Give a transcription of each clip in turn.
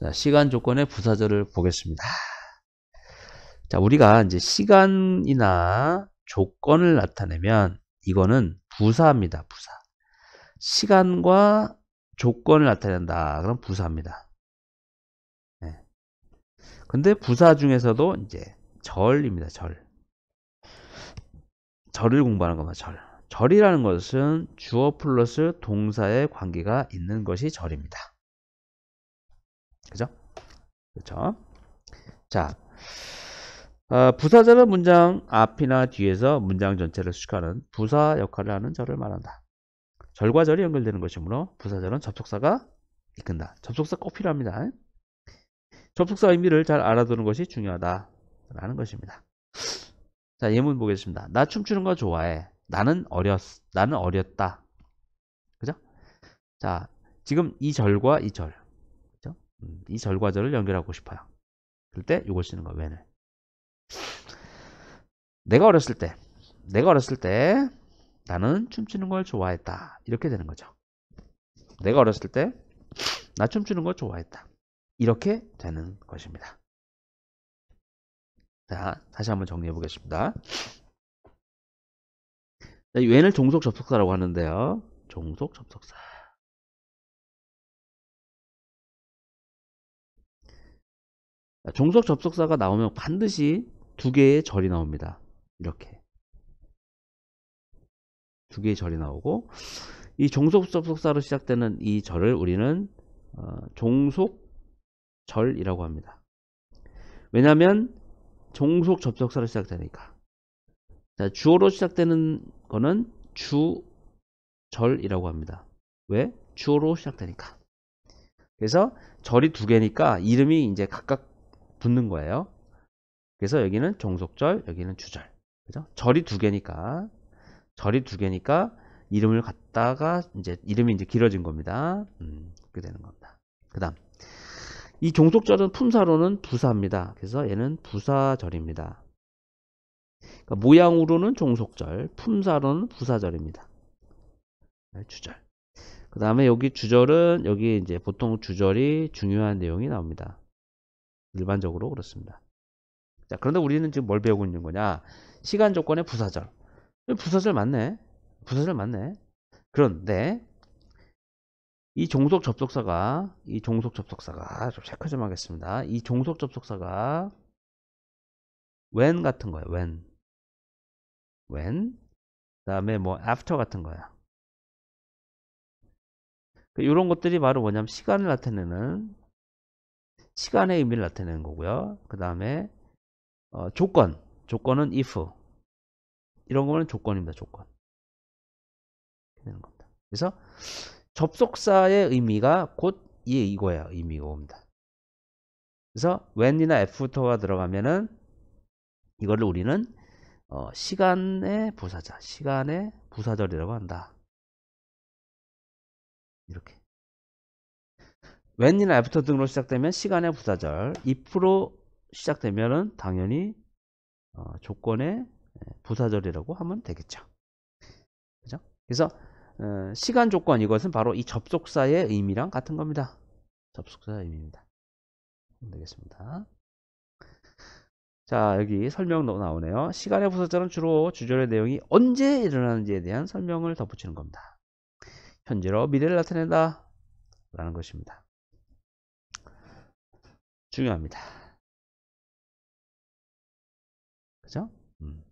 자, 시간 조건의 부사절을 보겠습니다. 자, 우리가 이제 시간이나 조건을 나타내면 이거는 부사입니다. 부사. 시간과 조건을 나타낸다. 그럼 부사입니다. 네. 근데 부사 중에서도 이제 절입니다. 절. 절을 공부하는 겁니다. 절. 절이라는 것은 주어 플러스 동사의 관계가 있는 것이 절입니다. 그죠? 그렇죠? 자, 어, 부사절은 문장 앞이나 뒤에서 문장 전체를 수식하는 부사 역할을 하는 절을 말한다. 절과절이 연결되는 것이므로 부사절은 접속사가 이끈다. 접속사 꼭 필요합니다. 접속사 의미를 잘 알아두는 것이 중요하다라는 것입니다. 자 예문 보겠습니다. 나 춤추는 거 좋아해. 나는 어렸 나는 어렸다. 그죠? 자 지금 이 절과 이절 음, 이 절과절을 연결하고 싶어요. 그럴 때 이걸 쓰는 거예요. 왜는 내가 어렸을 때 내가 어렸을 때 나는 춤추는 걸 좋아했다. 이렇게 되는 거죠. 내가 어렸을 때 나 춤추는 걸 좋아했다. 이렇게 되는 것입니다. 자, 다시 한번 정리해 보겠습니다. 자, 이을 종속 접속사라고 하는데요. 종속 접속사. 종속 접속사가 나오면 반드시 두 개의 절이 나옵니다. 이렇게 두 개의 절이 나오고 이 종속 접속사로 시작되는 이 절을 우리는 어, 종속절이라고 합니다. 왜냐하면 종속 접속사로 시작되니까 자, 주어로 시작되는 거는 주절이라고 합니다. 왜? 주어로 시작되니까. 그래서 절이 두 개니까 이름이 이제 각각 붙는 거예요. 그래서 여기는 종속절, 여기는 주절. 그죠? 절이 두 개니까 절이 두 개니까 이름을 갖다가 이제 이름이 이제 길어진 겁니다. 음, 그렇게 되는 겁니다. 그다음 이 종속절은 품사로는 부사입니다. 그래서 얘는 부사절입니다. 그러니까 모양으로는 종속절, 품사로는 부사절입니다. 네, 주절. 그 다음에 여기 주절은 여기 이제 보통 주절이 중요한 내용이 나옵니다. 일반적으로 그렇습니다. 자, 그런데 우리는 지금 뭘 배우고 있는 거냐? 시간 조건의 부사절. 부사절 맞네. 부사절 맞네. 그런데 이 종속 접속사가 이 종속 접속사가 좀 체크 좀 하겠습니다. 이 종속 접속사가 when 같은 거예요. when. when 그다음에 뭐 after 같은 거야. 이런 그 것들이 바로 뭐냐면 시간을 나타내는 시간의 의미를 나타내는 거고요. 그 다음에 어, 조건, 조건은 if 이런 거는 조건입니다. 조건 되는 겁니다. 그래서 접속사의 의미가 곧 이, 이거예요. 의미가 옵니다. 그래서 when이나 after가 들어가면은 이거를 우리는 어, 시간의 부사자 시간의 부사절이라고 한다. 이렇게. 웬 h 이나 애프터 등으로 시작되면 시간의 부사절 if로 시작되면은 당연히 어, 조건의 예, 부사절이라고 하면 되겠죠 그죠? 그래서 어, 시간 조건 이것은 바로 이 접속사의 의미랑 같은 겁니다 접속사의 의미입니다 되겠습니다 자 여기 설명도 나오네요 시간의 부사절은 주로 주절의 내용이 언제 일어나는지에 대한 설명을 덧붙이는 겁니다 현재로 미래를 나타낸다 라는 것입니다 중요합니다. 그죠? 음.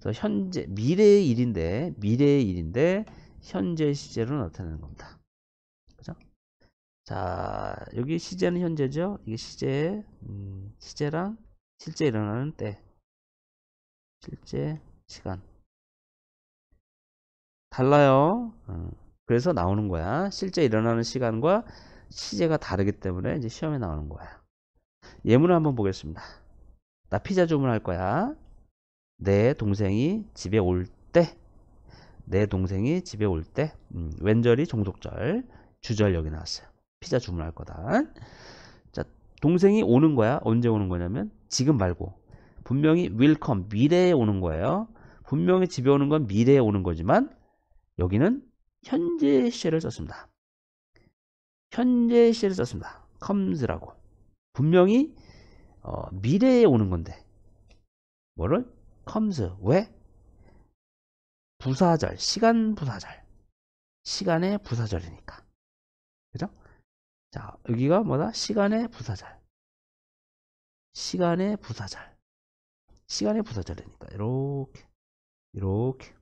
그래서 현재 미래의 일인데 미래의 일인데 현재 시제로 나타내는 겁니다. 그죠? 자 여기 시제는 현재죠. 이게 시제 음, 시제랑 실제 일어나는 때 실제 시간 달라요. 어, 그래서 나오는 거야. 실제 일어나는 시간과 시제가 다르기 때문에 이제 시험에 나오는 거야. 예문을 한번 보겠습니다. 나 피자 주문할 거야. 내 동생이 집에 올 때. 내 동생이 집에 올 때. 음, 왼절이 종속절, 주절 여기 나왔어요. 피자 주문할 거다. 자, 동생이 오는 거야. 언제 오는 거냐면 지금 말고 분명히 will come 미래에 오는 거예요. 분명히 집에 오는 건 미래에 오는 거지만 여기는 현재 시를 썼습니다. 현재 시를 썼습니다. comes라고. 분명히 어, 미래에 오는 건데 뭐를? comes 왜? 부사절 시간 부사절 시간의 부사절이니까 그죠? 자 여기가 뭐다? 시간의 부사절 시간의 부사절 시간의 부사절이니까 이렇게 이렇게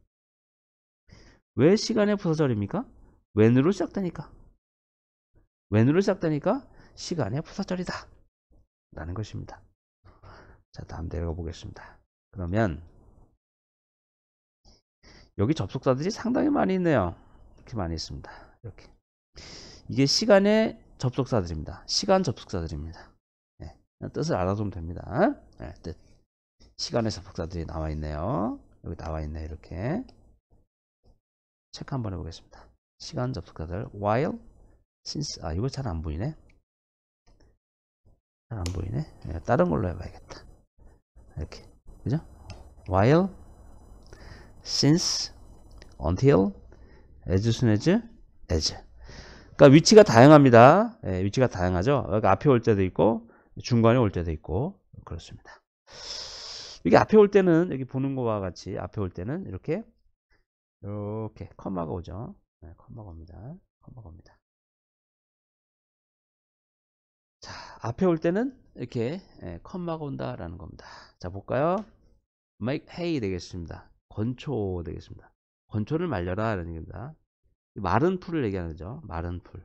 왜 시간의 부사절입니까? when으로 시작되니까 when으로 시작되니까 시간의 부사절이다 라는 것입니다. 자 다음 내려가 보겠습니다. 그러면 여기 접속사들이 상당히 많이 있네요. 이렇게 많이 있습니다. 이렇게 이게 시간의 접속사들입니다. 시간 접속사들입니다. 네, 뜻을 알아두면 됩니다. 네, 뜻. 시간의 접속사들이 나와 있네요. 여기 나와 있네 이렇게 체크 한번 해보겠습니다. 시간 접속사들 while, since 아 이거 잘 안 보이네. 안 보이네 다른 걸로 해봐야겠다 이렇게 그죠 while since until as soon as as 그러니까 위치가 다양합니다 예, 위치가 다양하죠 그러니까 앞에 올 때도 있고 중간에 올 때도 있고 그렇습니다 이게 앞에 올 때는 여기 보는 거와 같이 앞에 올 때는 이렇게 이렇게 컴마가 오죠 네, 컴마가 옵니다 컴마가 옵니다 자, 앞에 올 때는 이렇게 예, 컴마가 온다라는 겁니다. 자, 볼까요? make hay 되겠습니다. 건초 되겠습니다. 건초를 말려라 라는 얘기입니다. 마른 풀을 얘기하는 거죠. 마른 풀.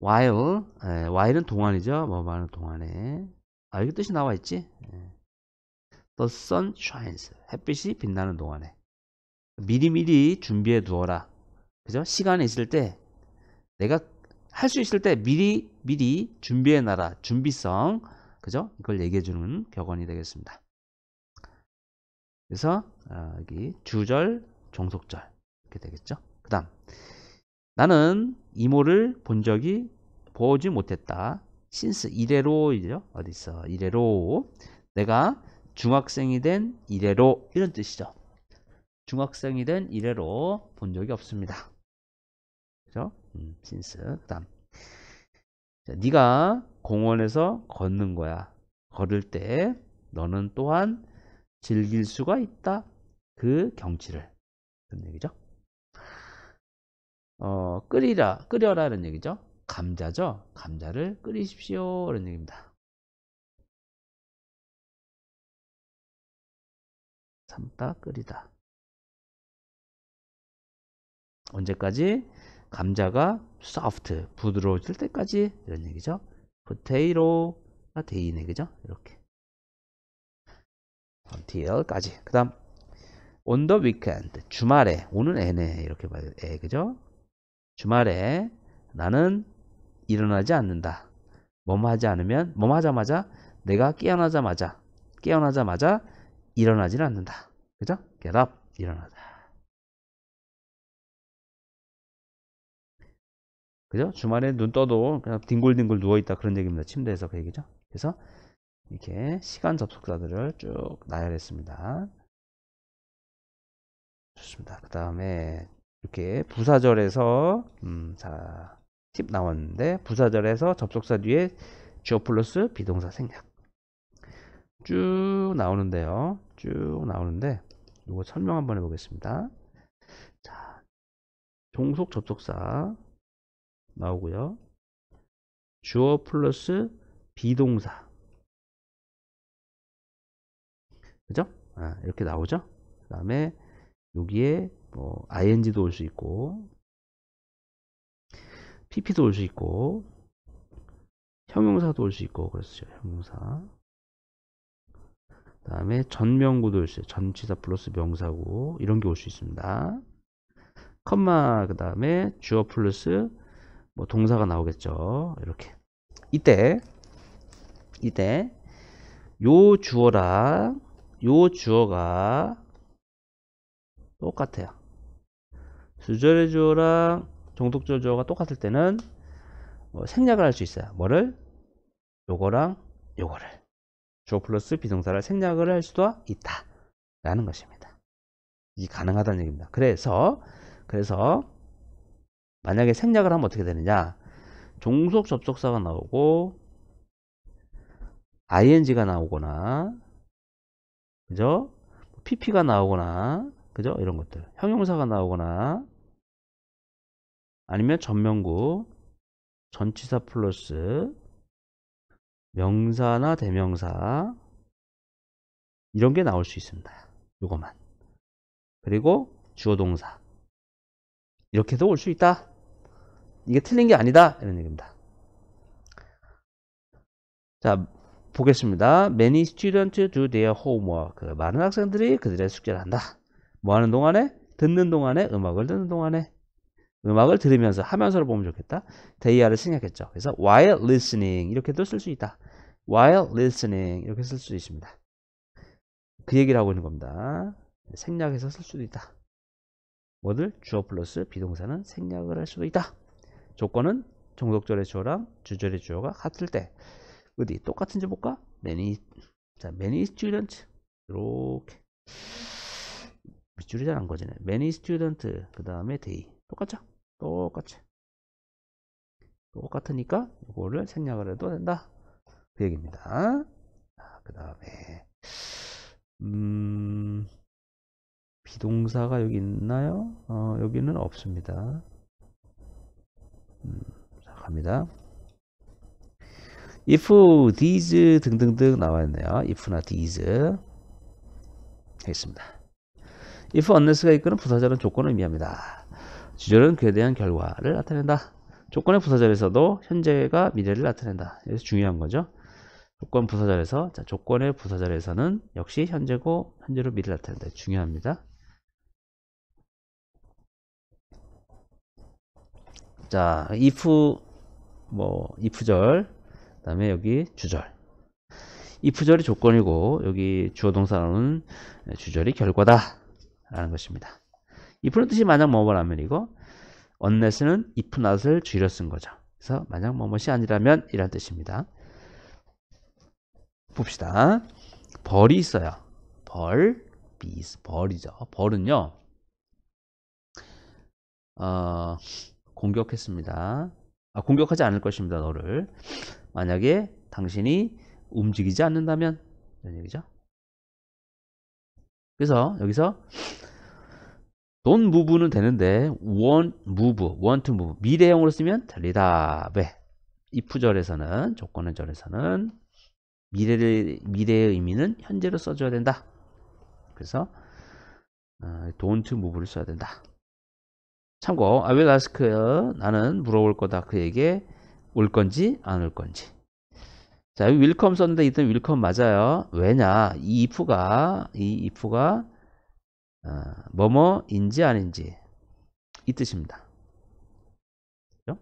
while, 예, while은 동안이죠. 뭐많는 동안에. 아, 여기 뜻이 나와 있지? 예. The sun shines. 햇빛이 빛나는 동안에. 미리미리 준비해 두어라. 그죠? 시간이 있을 때 내가 할 수 있을 때 미리 미리 준비해 놔라. 준비성. 그죠? 이걸 얘기해 주는 격언이 되겠습니다. 그래서 어, 여기 주절, 종속절 이렇게 되겠죠. 그다음 나는 이모를 본 적이 보지 못했다. 신스 이래로 이죠 어디 있어? 이래로 내가 중학생이 된 이래로 이런 뜻이죠. 중학생이 된 이래로 본 적이 없습니다. 그죠? 음, s i 그 다음. 자, 네가 공원에서 걷는 거야. 걸을 때 너는 또한 즐길 수가 있다. 그 경치를. 그런 얘기죠. 어, 끓이라, 끓여라는 얘기죠. 감자죠. 감자를 끓이십시오. 라는 얘기입니다. 3다 끓이다. 언제까지? 감자가 soft, 부드러워질 때까지 이런 얘기죠. potato가 데이네, 그죠? 이렇게. until까지. 그 다음 on the weekend, 주말에, 오는 애네, 이렇게 봐야 애, 그죠? 주말에 나는 일어나지 않는다. 뭐뭐 하지 않으면, 뭐뭐 하자마자 내가 깨어나자마자, 깨어나자마자 일어나지 않는다. 그죠? get up, 일어나다. 그죠? 주말에 눈 떠도 그냥 뒹굴뒹굴 누워있다 그런 얘기입니다. 침대에서 그 얘기죠. 그래서 이렇게 시간 접속자들을쭉 나열했습니다. 좋습니다. 그 다음에 이렇게 부사절에서 음, 자, 팁 나왔는데 부사절에서 접속사 뒤에 주어 플러스 비동사 생략 쭉 나오는데요. 쭉 나오는데 이거 설명 한번 해보겠습니다. 자, 종속 접속사 나오고요. 주어 플러스 비동사. 그죠? 아, 이렇게 나오죠? 그 다음에 여기에 뭐 ing도 올 수 있고 pp도 올 수 있고 형용사도 올 수 있고 그렇죠. 형용사. 그 다음에 전명구도 올 수 있어요. 전치사 플러스 명사구 이런 게 올 수 있습니다. 컴마 그 다음에 주어 플러스 뭐 동사가 나오겠죠. 이렇게. 이때 이때 요주어랑요 주어가 똑같아요. 수절의 주어랑 종독절 주어가 똑같을 때는 뭐 생략을 할 수 있어요. 뭐를? 요거랑 요거를. 주어 플러스 비동사를 생략을 할 수도 있다. 라는 것입니다. 이 가능하다는 얘기입니다. 그래서, 그래서 만약에 생략을 하면 어떻게 되느냐 종속 접속사가 나오고 ing가 나오거나 그죠 pp가 나오거나 그죠 이런 것들 형용사가 나오거나 아니면 전명구 전치사 플러스 명사나 대명사 이런 게 나올 수 있습니다. 요것만 그리고 주어동사 이렇게도 올 수 있다. 이게 틀린 게 아니다. 이런 얘기입니다. 자, 보겠습니다. Many students do their homework. 그 많은 학생들이 그들의 숙제를 한다. 뭐 하는 동안에? 듣는 동안에, 음악을 듣는 동안에. 음악을 들으면서, 하면서를 보면 좋겠다. They a r e 생략했죠. 그래서 while listening 이렇게도 쓸 수 있다. while listening 이렇게 쓸 수 있습니다. 그 얘기를 하고 있는 겁니다. 생략해서 쓸 수도 있다. 뭐들? 주어 플러스 비동사는 생략을 할 수도 있다. 조건은 종속절의 주어랑 주절의 주어가 같을 때 어디 똑같은지 볼까? many 자 many s t u d e n t 이렇게 밑줄이 잘 안 거지네 many s t u d e n t 그 다음에 day 똑같죠? 똑같이 똑같으니까 이거를 생략을 해도 된다 그 얘기입니다 그 다음에 음 비동사가 여기 있나요? 어, 여기는 없습니다 음, 자, 갑니다. if these 등등등 나와 있네요. if나 these 되겠습니다. if unless가 이끄는 부사절은 조건을 의미합니다. 주절은 그에 대한 결과를 나타낸다. 조건의 부사절에서도 현재가 미래를 나타낸다. 여기서 중요한 거죠. 조건 부사절에서 자, 조건의 부사절에서는 역시 현재고 현재로 미래를 나타낸다. 중요합니다. 자, if 뭐 if절 그다음에 여기 주절. if절이 조건이고 여기 주어 동사로는 주절이 결과다 라는 것입니다. if는 뜻이 만약 뭐뭐라면 이거 unless는 if not을 줄여 쓴 거죠. 그래서 만약 뭐뭐이 아니라면 이란 뜻입니다. 봅시다. 벌이 있어요. 벌, 비스, 벌이죠. 벌은요. 어, 공격했습니다. 아, 공격하지 않을 것입니다. 너를. 만약에 당신이 움직이지 않는다면 이런 얘기죠. 그래서 여기서 don't move는 되는데 w o n t move, w o n t move 미래형으로 쓰면 달리다. 왜? 이프절에서는 조건의 절에서는 미래를, 미래의 의미는 현재로 써줘야 된다. 그래서 어, don't move를 써야 된다. 참고 I will ask 나는 물어볼 거다 그에게 올 건지 안 올 건지 자 여기 윌컴 썼는데 이때 윌컴 맞아요 왜냐 이 if가 이 if가 어, 뭐뭐인지 아닌지 이 뜻입니다 그죠?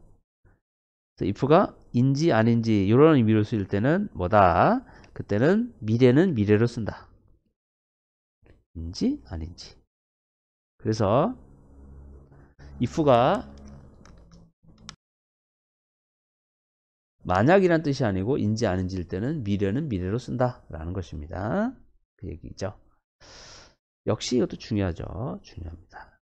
if가 인지 아닌지 이런 의미로 쓰일 때는 뭐다 그때는 미래는 미래로 쓴다 인지 아닌지 그래서 if가 만약이란 뜻이 아니고 인지 아닌지일 때는 미래는 미래로 쓴다 라는 것입니다 그 얘기죠 역시 이것도 중요하죠 중요합니다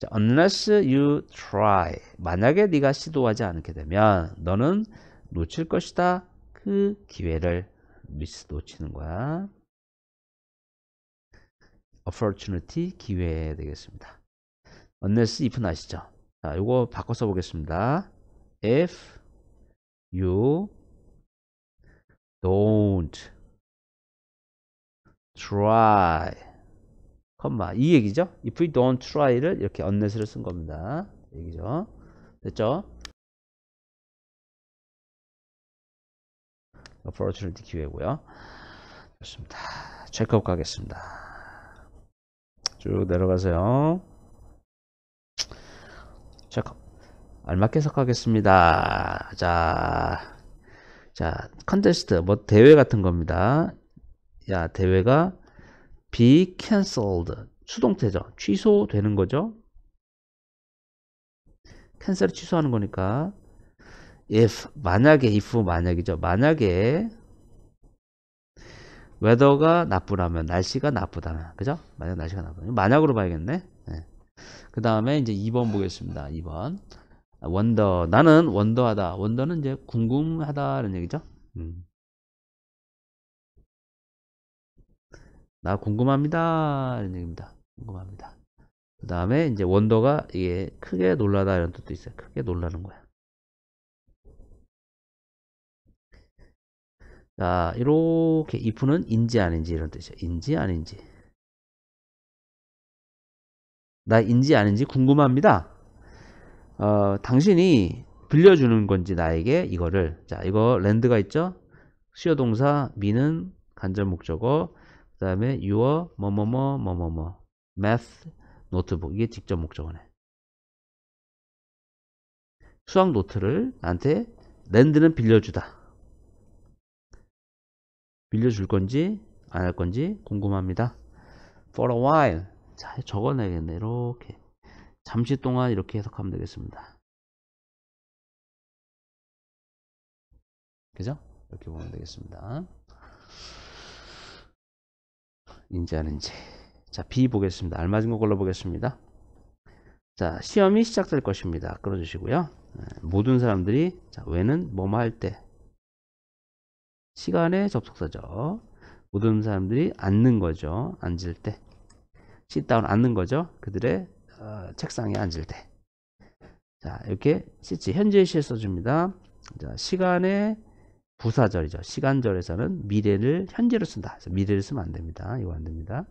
자, unless you try 만약에 네가 시도하지 않게 되면 너는 놓칠 것이다 그 기회를 미스 놓치는 거야 opportunity 기회 되겠습니다 unless if 아시죠? 자, 요거 바꿔 써보겠습니다. if you don't try 컴마 이 얘기죠 if we don't try를 이렇게 unless를 쓴 겁니다 얘기죠 됐죠 opportunity 기회고요 좋습니다 체크업 가겠습니다 쭉 내려가세요 자, 알맞게 섞하겠습니다. 자, 자, 컨테스트, 뭐, 대회 같은 겁니다. 야, 대회가 be cancelled. 수동태죠. 취소되는 거죠. 캔슬 취소하는 거니까. if, 만약에, if, 만약이죠. 만약에, 웨더가 나쁘다면, 날씨가 나쁘다면, 그죠? 만약 날씨가 나쁘다면, 만약으로 봐야겠네. 네. 그 다음에 이제 2번 보겠습니다. 2번. 원더. 나는 원더하다. 원더는 이제 궁금하다는 얘기죠. 음. 나 궁금합니다. 이런 얘기입니다. 궁금합니다. 그 다음에 이제 원더가 이게 크게 놀라다 이런 뜻도 있어요. 크게 놀라는 거야. 자, 이렇게 if는 인지 아닌지 이런 뜻이에요. 인지 아닌지. 나인지 아닌지 궁금합니다. 어, 당신이 빌려주는 건지 나에게 이거를 자 이거 랜드가 있죠 수요 동사 미는 간접 목적어 그 다음에 유어 뭐뭐뭐 뭐뭐뭐 math 노트북 이게 직접 목적어네 수학 노트를 나한테 랜드는 빌려주다 빌려줄 건지 안 할 건지 궁금합니다 for a while 자, 적어내겠네. 이렇게. 잠시 동안 이렇게 해석하면 되겠습니다. 그죠? 이렇게 보면 되겠습니다. 인지하는지. 자, B 보겠습니다. 알맞은 걸라 보겠습니다. 자, 시험이 시작될 것입니다. 끌어주시고요. 네, 모든 사람들이 자, 왜는 뭐뭐 할 때. 시간에 접속사죠. 모든 사람들이 앉는 거죠. 앉을 때. 씻다운 앉는 거죠. 그들의 어, 책상에 앉을 때. 자, 이렇게 시치 현재 의 시에 써줍니다. 자, 시간의 부사절이죠. 시간절에서는 미래를 현재로 쓴다. 미래를 쓰면 안 됩니다. 이거 안 됩니다.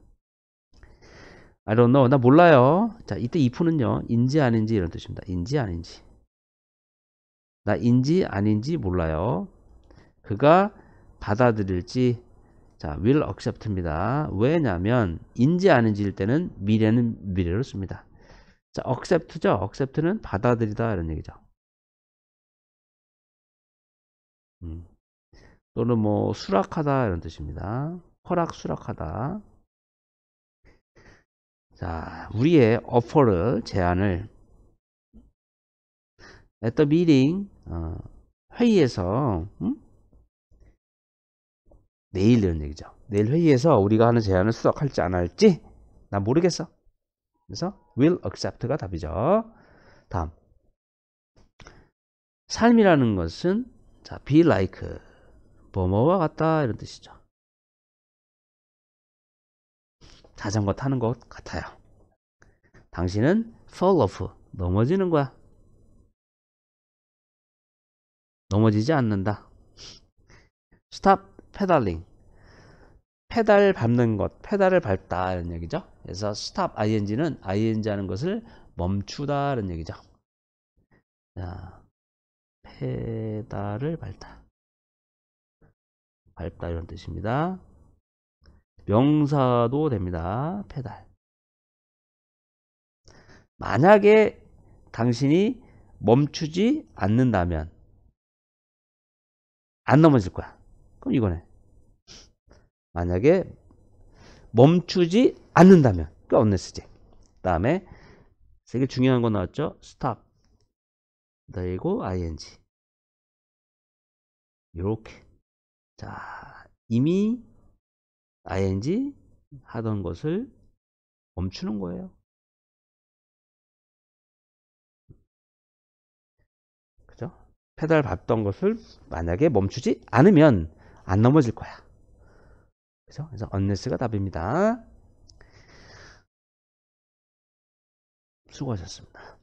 I don't know. 나 몰라요. 자, 이때 if는요. 인지 아닌지 이런 뜻입니다. 인지 아닌지. 나 인지 아닌지 몰라요. 그가 받아들일지 자, will accept입니다. 왜냐면 인지 아닌지일 때는 미래는 미래로 씁니다. 자, accept죠. accept는 받아들이다 이런 얘기죠. 음. 또는 뭐 수락하다 이런 뜻입니다. 허락 수락하다. 자, 우리의 offer를 제안을 at the meeting 어, 회의에서 음? 내일 이런 얘기죠. 내일 회의에서 우리가 하는 제안을 수락할지 안 할지 난 모르겠어. 그래서 will accept가 답이죠. 다음. 삶이라는 것은 자, be like 뭐뭐와 같다 이런 뜻이죠. 자전거 타는 것 같아요. 당신은 fall off 넘어지는 거야. 넘어지지 않는다. stop 페달링. 페달 밟는 것, 페달을 밟다 이런 얘기죠. 그래서 stop ing는 ing 하는 것을 멈추다 이런 얘기죠. 자, 페달을 밟다. 밟다 이런 뜻입니다. 명사도 됩니다. 페달. 만약에 당신이 멈추지 않는다면 안 넘어질 거야. 그럼 이거네. 만약에 멈추지 않는다면 그 언네스지. 다음에 되게 중요한 거 나왔죠. 스탑. o 그리고 ing. 이렇게. 자, 이미 ing 하던 것을 멈추는 거예요. 그죠? 페달 밟던 것을 만약에 멈추지 않으면 안 넘어질 거야. 그죠? 그래서 언 n 스가 답입니다. 수고하셨습니다.